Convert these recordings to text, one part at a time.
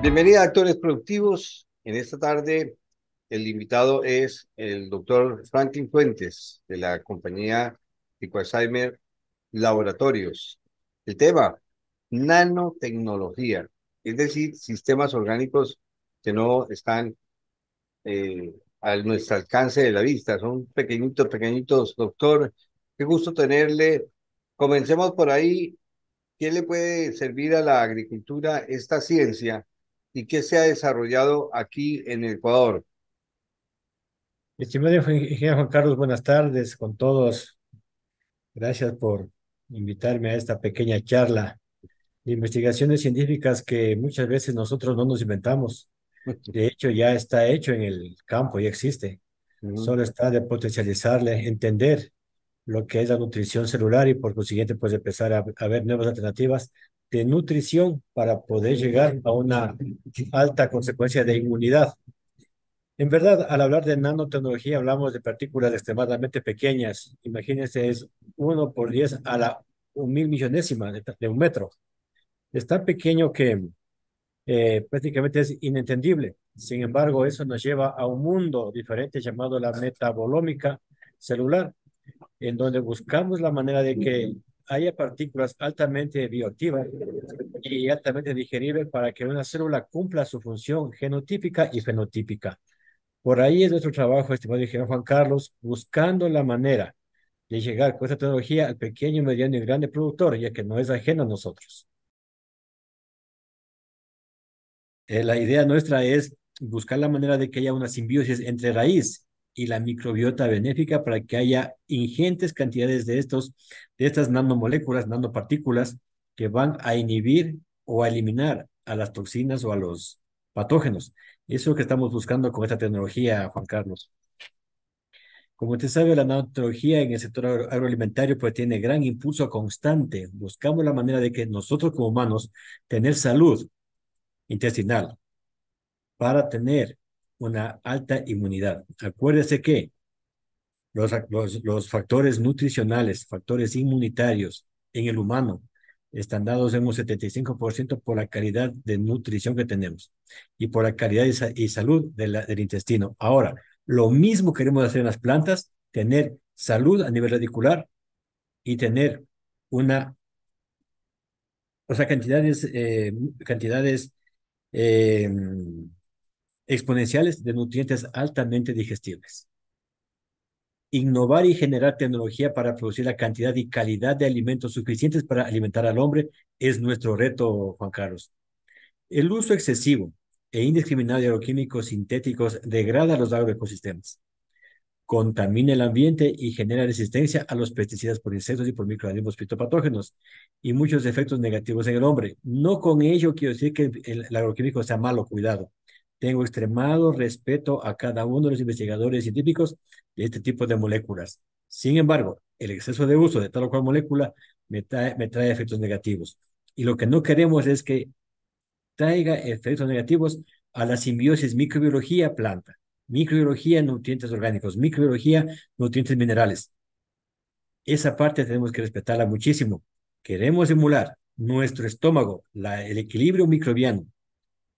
Bienvenida Actores Productivos. En esta tarde el invitado es el doctor Franklin Fuentes de la compañía Pico Alzheimer laboratorios. El tema, nanotecnología, es decir, sistemas orgánicos que no están eh, a nuestro alcance de la vista, son pequeñitos, pequeñitos, doctor. Qué gusto tenerle. Comencemos por ahí. ¿Qué le puede servir a la agricultura esta ciencia y qué se ha desarrollado aquí en Ecuador? Estimado ingeniero Juan Carlos, buenas tardes con todos. Gracias por invitarme a esta pequeña charla de investigaciones científicas que muchas veces nosotros no nos inventamos. De hecho, ya está hecho en el campo, ya existe. Solo está de potencializarle, entender lo que es la nutrición celular y por consiguiente pues empezar a, a ver nuevas alternativas de nutrición para poder llegar a una alta consecuencia de inmunidad. En verdad, al hablar de nanotecnología hablamos de partículas extremadamente pequeñas. Imagínense, es 1 por 10 a la un mil millonésima de, un metro. Es tan pequeño que eh, prácticamente es inentendible. Sin embargo, eso nos lleva a un mundo diferente llamado la metabolómica celular, en donde buscamos la manera de que haya partículas altamente bioactivas y altamente digeribles para que una célula cumpla su función genotípica y fenotípica. Por ahí es nuestro trabajo, estimado ingeniero Juan Carlos, buscando la manera de llegar con esta tecnología al pequeño, mediano y grande productor, ya que no es ajeno a nosotros. Eh, la idea nuestra es buscar la manera de que haya una simbiosis entre raíz y la microbiota benéfica para que haya ingentes cantidades de, estos, de estas nanomoléculas, nanopartículas, que van a inhibir o a eliminar a las toxinas o a los patógenos. Eso es lo que estamos buscando con esta tecnología, Juan Carlos. Como usted sabe, la nanotecnología en el sector agroalimentario pues tiene gran impulso constante. Buscamos la manera de que nosotros como humanos tener salud intestinal para tener una alta inmunidad. Acuérdese que los, los, factores nutricionales, factores inmunitarios en el humano están dados en un 75% por la calidad de nutrición que tenemos y por la calidad y, salud del intestino. Ahora, lo mismo queremos hacer en las plantas, tener salud a nivel radicular y tener una, o sea, cantidades, eh, cantidades em, exponenciales de nutrientes altamente digestibles. Innovar y generar tecnología para producir la cantidad y calidad de alimentos suficientes para alimentar al hombre es nuestro reto, Juan Carlos. El uso excesivo e indiscriminado de agroquímicos sintéticos degrada los agroecosistemas, contamina el ambiente y genera resistencia a los pesticidas por insectos y por microorganismos fitopatógenos y muchos efectos negativos en el hombre. No con ello quiero decir que el, agroquímico sea malo, cuidado. Tengo extremado respeto a cada uno de los investigadores científicos de este tipo de moléculas. Sin embargo, el exceso de uso de tal o cual molécula me trae efectos negativos. Y lo que no queremos es que traiga efectos negativos a la simbiosis microbiología-planta, microbiología nutrientes orgánicos, microbiología nutrientes minerales. Esa parte tenemos que respetarla muchísimo. Queremos simular nuestro estómago, la, el equilibrio microbiano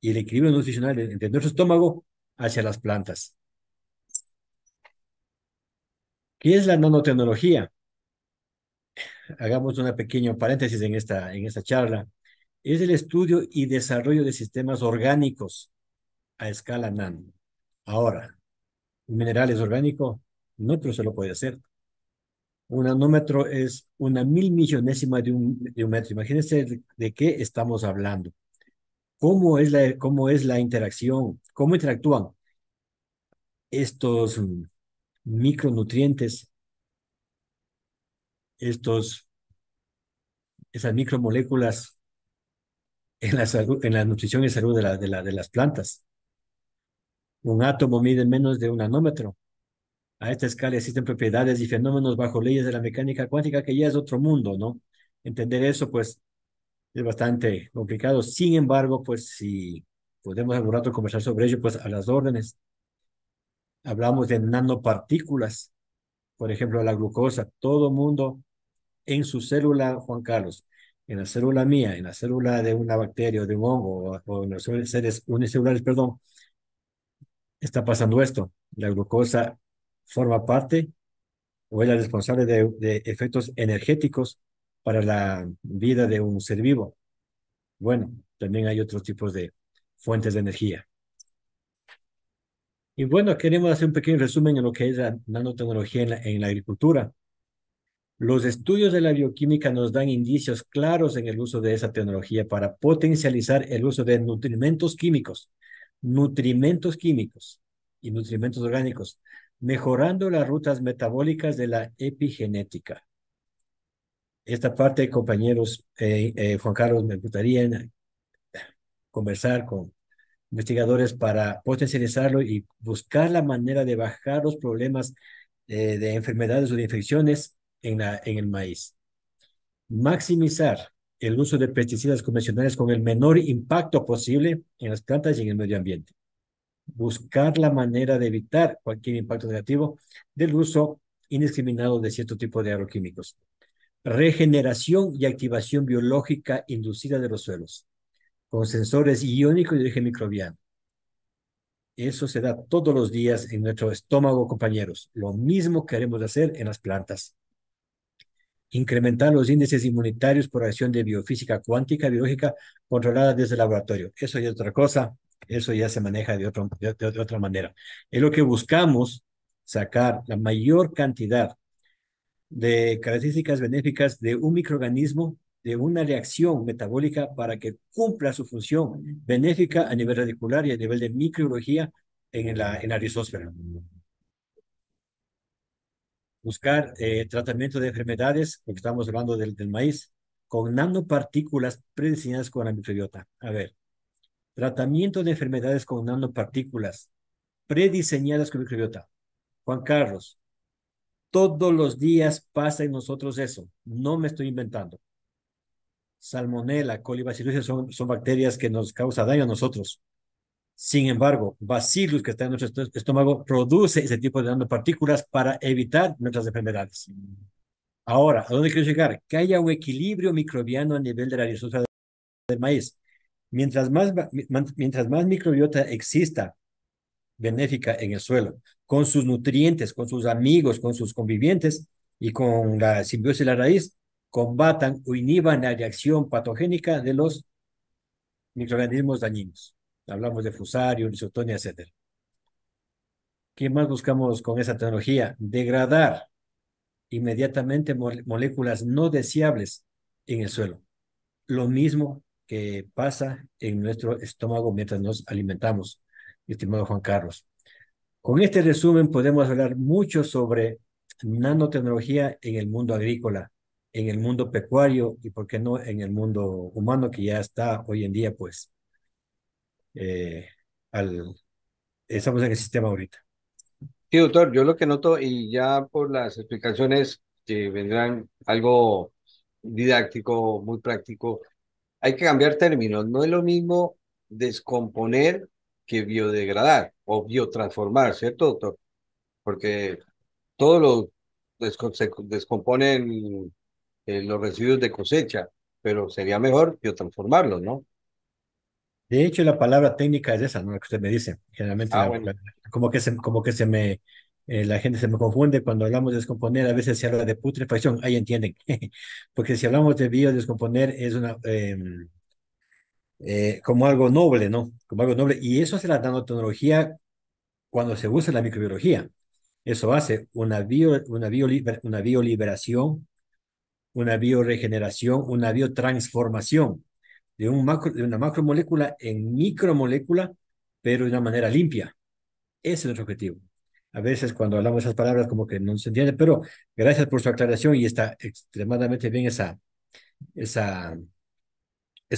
y el equilibrio nutricional de, nuestro estómago hacia las plantas. ¿Qué es la nanotecnología? Hagamos una pequeña paréntesis en esta, en esta charla es el estudio y desarrollo de sistemas orgánicos a escala nano. Ahora, un mineral es orgánico, No, pero se lo puede hacer. Un nanómetro es una mil millonésima de un, de un metro. Imagínense de, qué estamos hablando. ¿Cómo es, la, ¿Cómo es la interacción? ¿Cómo interactúan estos micronutrientes, estos, esas micromoléculas en la, en la nutrición y salud de, la, de, la, de las plantas. Un átomo mide menos de un nanómetro. A esta escala existen propiedades y fenómenos bajo leyes de la mecánica cuántica que ya es otro mundo, ¿no? Entender eso, pues, es bastante complicado. Sin embargo, pues, si podemos algún rato conversar sobre ello, pues, a las órdenes. Hablamos de nanopartículas, por ejemplo, la glucosa. Todo mundo en su célula, Juan Carlos, en la célula mía, en la célula de una bacteria o de un hongo, o, en los seres unicelulares, perdón, está pasando esto. La glucosa forma parte o es la responsable de, efectos energéticos para la vida de un ser vivo. Bueno, también hay otros tipos de fuentes de energía. Y bueno, queremos hacer un pequeño resumen en lo que es la nanotecnología en la agricultura. Los estudios de la bioquímica nos dan indicios claros en el uso de esa tecnología para potencializar el uso de nutrimentos químicos, nutrimentos químicos y nutrimentos orgánicos, mejorando las rutas metabólicas de la epigenética. Esta parte, compañeros, eh, eh, Juan Carlos, me gustaría eh, conversar con investigadores para potencializarlo y buscar la manera de bajar los problemas de enfermedades o de infecciones en, en el maíz. Maximizar el uso de pesticidas convencionales con el menor impacto posible en las plantas y en el medio ambiente. Buscar la manera de evitar cualquier impacto negativo del uso indiscriminado de cierto tipo de agroquímicos. Regeneración y activación biológica inducida de los suelos con sensores iónicos y de origen microbiano. Eso se da todos los días en nuestro estómago, compañeros. Lo mismo queremos hacer en las plantas incrementar los índices inmunitarios por acción de biofísica cuántica, biológica, controlada desde el laboratorio. Eso ya es otra cosa, eso ya se maneja de, de, otra manera. Es lo que buscamos, sacar la mayor cantidad de características benéficas de un microorganismo, de una reacción metabólica para que cumpla su función benéfica a nivel radicular y a nivel de microbiología en la, en la rizósfera buscar eh, tratamiento de enfermedades, porque estamos hablando del, maíz, con nanopartículas prediseñadas con la microbiota. A ver, tratamiento de enfermedades con nanopartículas prediseñadas con microbiota. Juan Carlos, todos los días pasa en nosotros eso. No me estoy inventando. Salmonella, colibacillus son, son bacterias que nos causan daño a nosotros. Sin embargo, bacillus que está en nuestro estómago produce ese tipo de nanopartículas para evitar nuestras enfermedades. Ahora, ¿a dónde quiero llegar? Que haya un equilibrio microbiano a nivel de la rizosa del maíz. Mientras más, mientras más microbiota exista benéfica en el suelo, con sus nutrientes, con sus amigos, con sus convivientes y con la simbiosis de la raíz, combatan o inhiban la reacción patogénica de los microorganismos dañinos. Hablamos de fusario, isotonia, etc. ¿Qué más buscamos con esa tecnología? Degradar inmediatamente moléculas no deseables en el suelo. Lo mismo que pasa en nuestro estómago mientras nos alimentamos, estimado Juan Carlos. Con este resumen podemos hablar mucho sobre nanotecnología en el mundo agrícola, en el mundo pecuario y, por qué no, en el mundo humano que ya está hoy en día, pues, eh, al, estamos en el sistema ahorita. Sí, doctor, yo lo que noto, y ya por las explicaciones que vendrán algo didáctico, muy práctico, hay que cambiar términos. No es lo mismo descomponer que biodegradar o biotransformar, ¿cierto, doctor? Porque todos los se descomponen eh, los residuos de cosecha, pero sería mejor biotransformarlos, ¿no? De hecho, la palabra técnica es esa, ¿no? La que usted me dice. Generalmente, ah, como que se, como que se me, eh, la gente se me confunde cuando hablamos de descomponer, a veces se habla de putrefacción, ahí entienden. Porque si hablamos de biodescomponer, es una, em, eh, como algo noble, ¿no? Como algo noble. Y eso hace la nanotecnología cuando se usa la microbiología. Eso hace una, una, bio, una bioliberación, una bioregeneración, una biotransformación de, una macromolécula en micromolécula, pero de una manera limpia. Ese es nuestro objetivo. A veces cuando hablamos esas palabras como que no se entiende, pero gracias por su aclaración y está extremadamente bien esa, esa,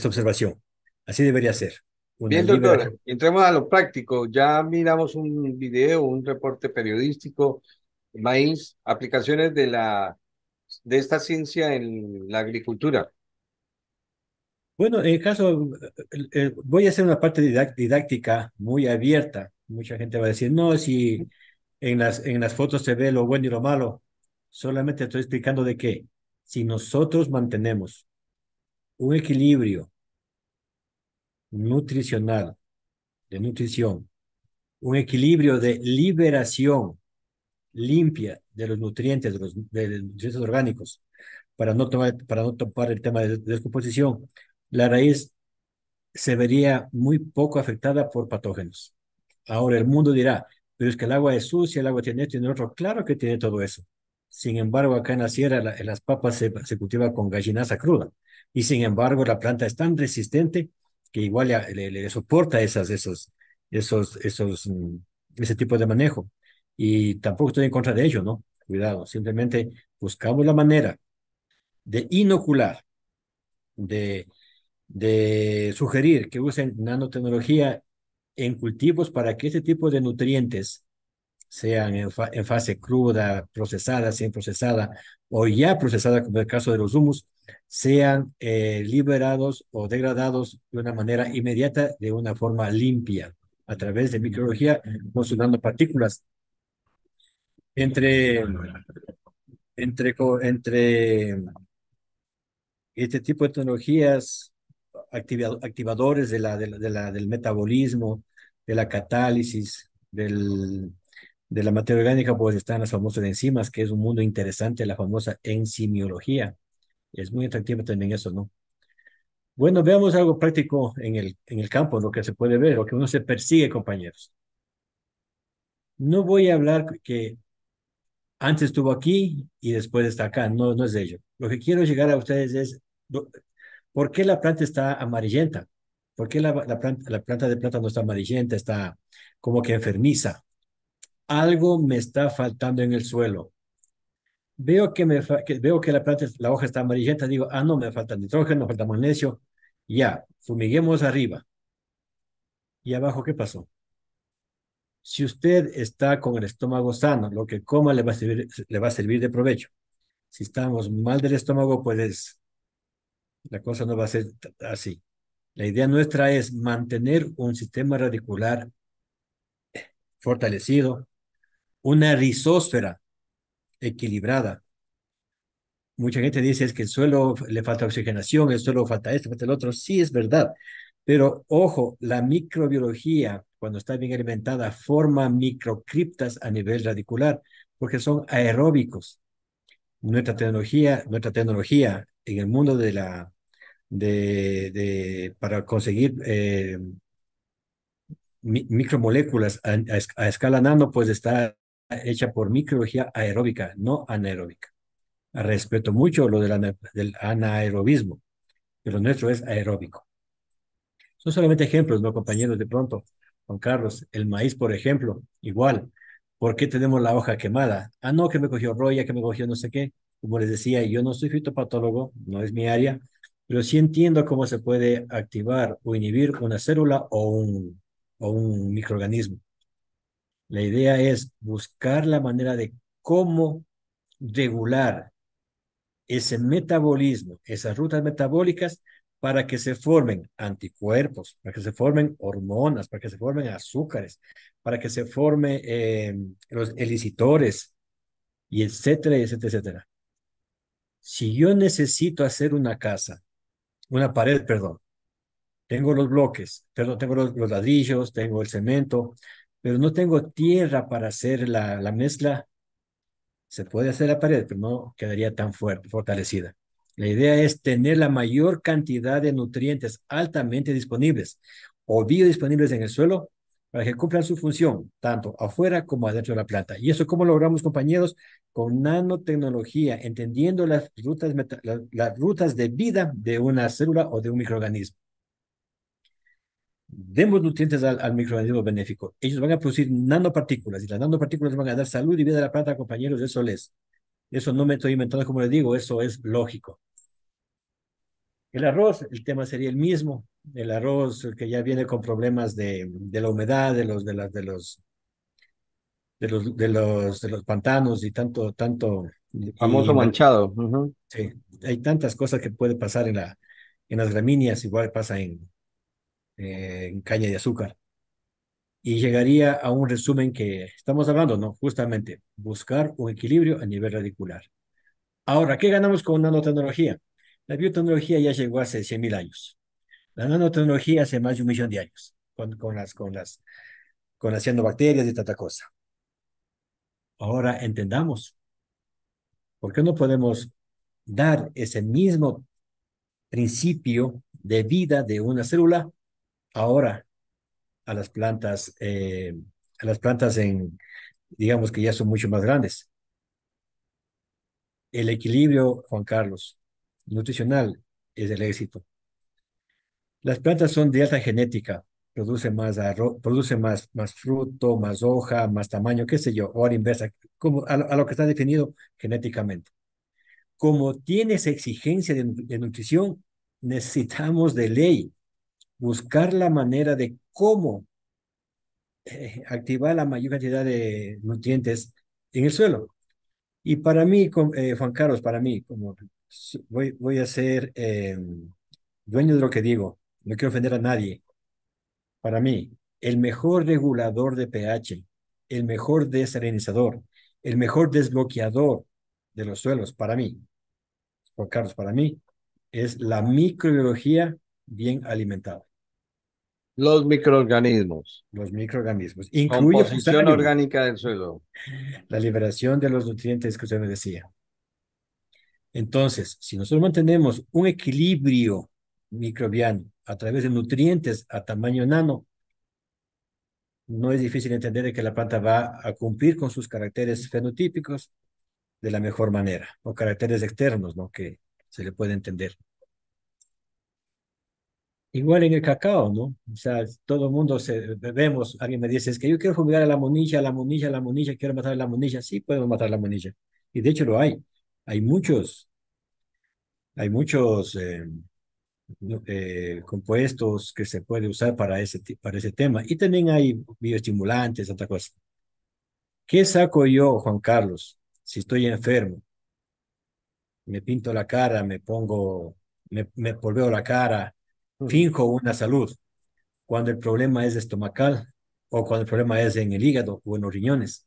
observación. Así debería ser. Bien, doctora, entremos a lo práctico. Ya miramos un video, un reporte periodístico, maíz, aplicaciones de, la, de esta ciencia en la agricultura. Bueno, en el caso, eh, eh, eh, voy a hacer una parte didáctica muy abierta. Mucha gente va a decir, no, si en las, en las fotos se ve lo bueno y lo malo, solamente estoy explicando de qué. si nosotros mantenemos un equilibrio nutricional, de nutrición, un equilibrio de liberación limpia de los nutrientes, de los, nutrientes orgánicos, para no, tomar, para no topar el tema de descomposición, la raíz se vería muy poco afectada por patógenos. Ahora el mundo dirá, pero es que el agua es sucia, el agua tiene esto y el otro. Claro que tiene todo eso. Sin embargo, acá en la sierra las papas se, cultivan con gallinaza cruda. Y sin embargo, la planta es tan resistente que igual le, soporta esas, esos, esos, esos, mm, ese tipo de manejo. Y tampoco estoy en contra de ello, ¿no? Cuidado, simplemente buscamos la manera de inocular, de, de sugerir que usen nanotecnología en cultivos para que este tipo de nutrientes, sean en, fase cruda, procesada, sin procesada o ya procesada, como el caso de los humus, sean eh, liberados o degradados de una manera inmediata, de una forma limpia, a través de microbiología, funcionando partículas. Entre, entre, entre este tipo de tecnologías activadores de la, de del metabolismo, de la catálisis, del, de la materia orgánica, pues están las famosas enzimas, que es un mundo interesante, la famosa enzimiología. Es muy atractivo también eso, ¿no? Bueno, veamos algo práctico en el, en el campo, lo que se puede ver, lo que uno se persigue, compañeros. No voy a hablar que antes estuvo aquí y después está acá, no, no es de ello. Lo que quiero llegar a ustedes es ¿Por qué la planta está amarillenta? ¿Por qué la, planta, de plata de plátano está amarillenta? Está como que enfermiza. Algo me está faltando en el suelo. Veo que, me, veo que la planta, la hoja está amarillenta. Digo, ah, no, me falta nitrógeno, me falta magnesio. Ya, fumiguemos arriba. ¿Y abajo qué pasó? Si usted está con el estómago sano, lo que coma le va a servir, le va a servir de provecho. Si estamos mal del estómago, pues la cosa no va a ser así. La idea nuestra es mantener un sistema radicular eh, fortalecido, una risósfera equilibrada. Mucha gente dice es que el suelo le falta oxigenación, el suelo falta esto, falta el otro. Sí, es verdad. Pero ojo, la microbiología, cuando está bien alimentada, forma microcriptas a nivel radicular, porque son aeróbicos. Nuestra tecnología, nuestra tecnología en el mundo de la de, para conseguir eh, micromoléculas a, escala nano, pues está hecha por microbiología aeróbica, no anaeróbica. Respeto mucho lo del, del anaerobismo, pero nuestro es aeróbico. Son solamente ejemplos, ¿no, compañeros? De pronto, Juan Carlos, el maíz, por ejemplo, igual. ¿Por qué tenemos la hoja quemada? Ah, no, que me cogió roya, que me cogió no sé qué. Como les decía, yo no soy fitopatólogo, no es mi área, pero sí entiendo cómo se puede activar o inhibir una célula o un, o un microorganismo. La idea es buscar la manera de cómo regular ese metabolismo, esas rutas metabólicas, para que se formen anticuerpos, para que se formen hormonas, para que se formen azúcares, para que se formen eh, los elicitores, y etcétera, etcétera, etcétera. Si yo necesito hacer una casa, una pared, perdón. Tengo los bloques, perdón, tengo los, los ladrillos, tengo el cemento, pero no tengo tierra para hacer la, la mezcla. Se puede hacer la pared, pero no quedaría tan fuerte, fortalecida. La idea es tener la mayor cantidad de nutrientes altamente disponibles o biodisponibles en el suelo para que cumplan su función, tanto afuera como adentro de la planta. ¿Y eso cómo logramos, compañeros? Con nanotecnología, entendiendo las rutas, las, rutas de vida de una célula o de un microorganismo. Demos nutrientes al, al, microorganismo benéfico. Ellos van a producir nanopartículas y las nanopartículas van a dar salud y vida a la planta, compañeros. Eso les. Eso no me estoy inventando, como les digo, eso es lógico. El arroz, el tema sería el mismo. El arroz que ya viene con problemas de, la humedad, de los, de, de los, de los, de los, pantanos y tanto, tanto. Famoso manchado. Sí, hay tantas cosas que puede pasar en, la, en las gramíneas, igual pasa en, en caña de azúcar. Y llegaría a un resumen que estamos hablando, ¿no? Justamente, buscar un equilibrio a nivel radicular. Ahora, ¿qué ganamos con nanotecnología? La biotecnología ya llegó hace 100.000 años. La nanotecnología hace más de un millón de años, con, las, con las, con haciendo cianobacterias y tanta cosa. Ahora entendamos, ¿por qué no podemos dar ese mismo principio de vida de una célula ahora a las plantas, eh, a las plantas en, digamos que ya son mucho más grandes? El equilibrio, Juan Carlos, nutricional es el éxito. Las plantas son de alta genética, produce más produce más, más fruto, más hoja, más tamaño, qué sé yo, o inversa, como a, lo que está definido genéticamente. Como tiene esa exigencia de, nutrición, necesitamos de ley buscar la manera de cómo eh, activar la mayor cantidad de nutrientes en el suelo. Y para mí, eh, Juan Carlos, para mí, como voy, a ser em, dueño de lo que digo, no quiero ofender a nadie. Para mí, el mejor regulador de pH, el mejor desarenizador, el mejor desbloqueador de los suelos, para mí, Juan Carlos, para mí, es la microbiología bien alimentada. Los microorganismos. Los microorganismos. Incluye orgánica del suelo. La liberación de los nutrientes que usted me decía. Entonces, si nosotros mantenemos un equilibrio microbiano a través de nutrientes a tamaño nano, no es difícil entender que la planta va a cumplir con sus caracteres fenotípicos de la mejor manera, o caracteres externos, ¿no? Que se le puede entender. Igual en el cacao, ¿no? O sea, todo el mundo se, vemos, alguien me dice, es que yo quiero fumigar a la monilla, la monilla, la monilla, quiero matar a la monilla. Sí, podemos matar la monilla. Y de hecho lo hay hay muchos, hay muchos eh, eh, compuestos que se puede usar para ese, para ese tema. Y también hay bioestimulantes, otra cosa. ¿Qué saco yo, Juan Carlos, si estoy enfermo? Me pinto la cara, me pongo, me, me polveo la cara, finjo una salud. Cuando el problema es estomacal o cuando el problema es en el hígado o en los riñones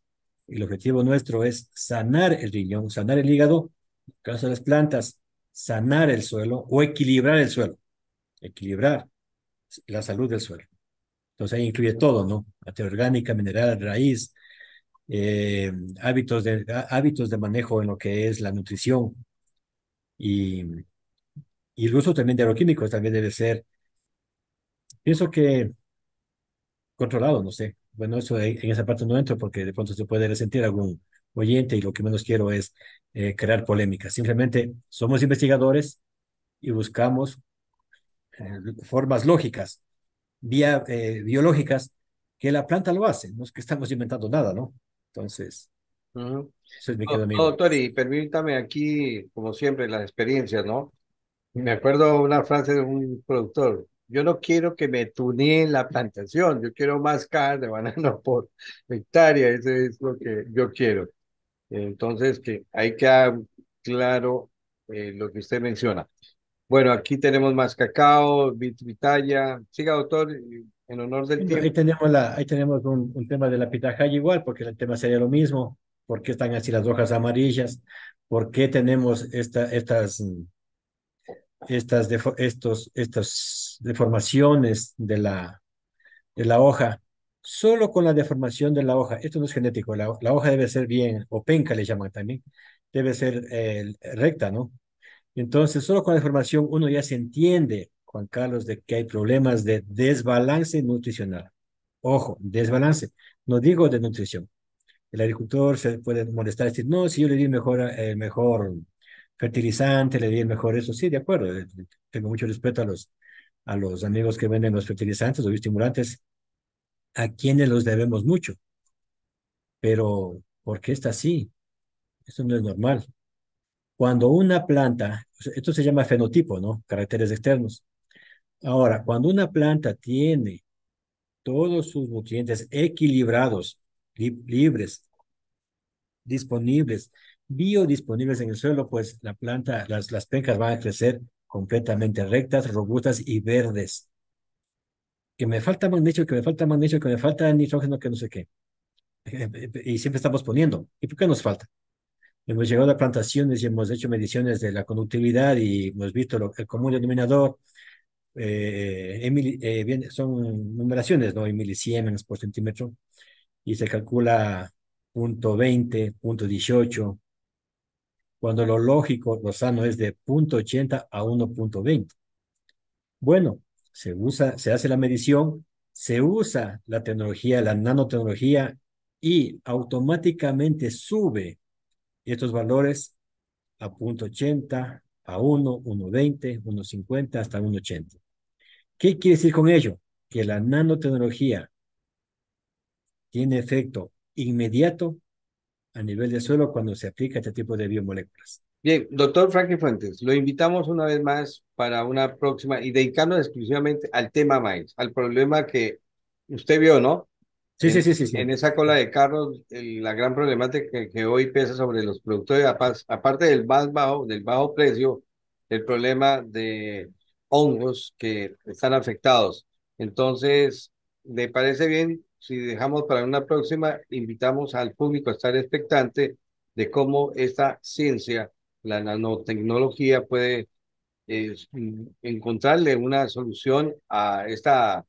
el objetivo nuestro es sanar el riñón, sanar el hígado, en el caso de las plantas, sanar el suelo o equilibrar el suelo, equilibrar la salud del suelo. Entonces ahí incluye todo, ¿no? Materia orgánica, mineral, raíz, eh, hábitos, de, hábitos de manejo en lo que es la nutrición y, y el uso también de agroquímicos también debe ser, pienso que controlado, no sé, bueno, eso en esa parte no entro porque de pronto se puede resentir algún oyente y lo que menos quiero es eh, crear polémica. Simplemente somos investigadores y buscamos eh, formas lógicas, vía, eh, biológicas, que la planta lo hace, no es que estamos inventando nada, ¿no? Entonces, eso es mi Doctor, y permítame aquí, como siempre, la experiencia, ¿no? Me acuerdo una frase de un productor yo no quiero que me tuneen la plantación, yo quiero más carne, de banano por hectárea, eso es lo que yo quiero. Entonces, que hay que claro eh, lo que usted menciona. Bueno, aquí tenemos más cacao, pitaya. Siga, doctor, en honor del tiempo. Ahí tenemos, la, ahí tenemos un, un tema de la pitahaya igual, porque el tema sería lo mismo. ¿Por qué están así las hojas amarillas? ¿Por qué tenemos esta, estas, estas, estos, estos deformaciones de la, de la hoja, solo con la deformación de la hoja, esto no es genético, la, hoja debe ser bien, o penca le llaman también, debe ser eh, recta, ¿no? Entonces, solo con la deformación uno ya se entiende, Juan Carlos, de que hay problemas de desbalance nutricional. Ojo, desbalance, no digo de nutrición. El agricultor se puede molestar y decir, no, si yo le di mejor, el eh, mejor fertilizante, le di mejor, eso sí, de acuerdo, eh, tengo mucho respeto a los a los amigos que venden los fertilizantes o estimulantes, a quienes los debemos mucho. Pero, ¿por qué está así? Esto no es normal. Cuando una planta, esto se llama fenotipo, ¿no? Caracteres externos. Ahora, cuando una planta tiene todos sus nutrientes equilibrados, libres, disponibles, biodisponibles en el suelo, pues la planta, las, las pencas van a crecer completamente rectas, robustas y verdes. Que me falta magnesio, que me falta magnesio, que me falta nitrógeno, que no sé qué. Eh, eh, eh, y siempre estamos poniendo. ¿Y por qué nos falta? Hemos llegado a plantaciones y hemos hecho mediciones de la conductividad y hemos visto el común denominador. son numeraciones, ¿no? En milisiemens por centímetro. Y se calcula punto veinte, punto cuando lo lógico, lo sano es de 0.80 a 1.20. Bueno, se usa, se hace la medición, se usa la tecnología, la nanotecnología y automáticamente sube estos valores a 0.80, a 1, 1.20, 1.50 hasta 1.80. ¿Qué quiere decir con ello? Que la nanotecnología tiene efecto inmediato a nivel de suelo cuando se aplica este tipo de biomoléculas. Bien, doctor Frankie Fuentes, lo invitamos una vez más para una próxima y dedicarnos exclusivamente al tema maíz, al problema que usted vio, ¿no? Sí, sí, sí, sí, sí, En esa cola de carros, la gran problemática que, hoy pesa sobre los productores, aparte del bajo, del bajo precio, el problema de hongos que están afectados. Entonces, ¿le parece bien si dejamos para una próxima, invitamos al público a estar expectante de cómo esta ciencia, la nanotecnología, puede eh, encontrarle una solución a esta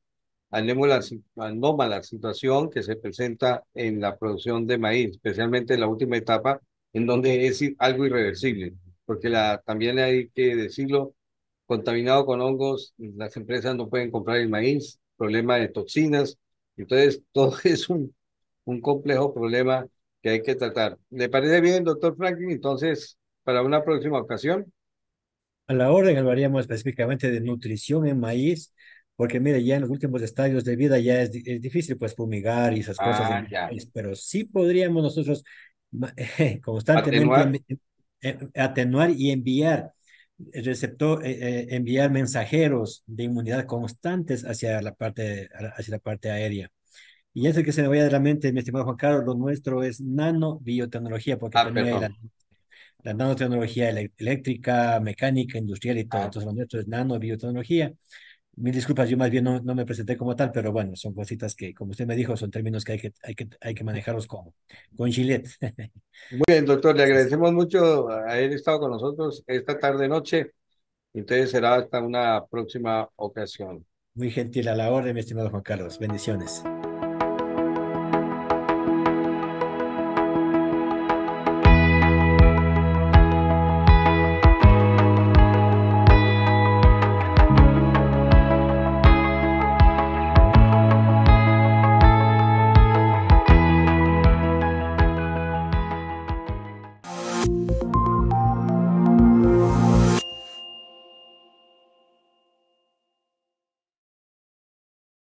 anómala, anómala situación que se presenta en la producción de maíz, especialmente en la última etapa, en donde es algo irreversible, porque la, también hay que decirlo, contaminado con hongos, las empresas no pueden comprar el maíz, problema de toxinas, entonces, todo es un, un complejo problema que hay que tratar. ¿Le parece bien, doctor Franklin? Entonces, para una próxima ocasión. A la orden hablaríamos específicamente de nutrición en maíz, porque mire, ya en los últimos estadios de vida ya es, difícil pues fumigar y esas cosas, ah, pero sí podríamos nosotros constantemente eh, atenuar y enviar receptor, eh, eh, enviar mensajeros de inmunidad constantes hacia la parte, hacia la parte aérea. Y eso que se me vaya de la mente, mi estimado Juan Carlos, lo nuestro es nanobiotecnología, porque ah, también la, nanotecnología eléctrica, mecánica, industrial y todo. Ah. Entonces, lo nuestro es nanobiotecnología. Mil disculpas, yo más bien no, me presenté como tal, pero bueno, son cositas que, como usted me dijo, son términos que hay que, hay que, hay que manejarlos con, con Gillette. Muy bien, doctor, le agradecemos mucho haber estado con nosotros esta tarde noche. Entonces será hasta una próxima ocasión. Muy gentil a la orden, mi estimado Juan Carlos. Bendiciones.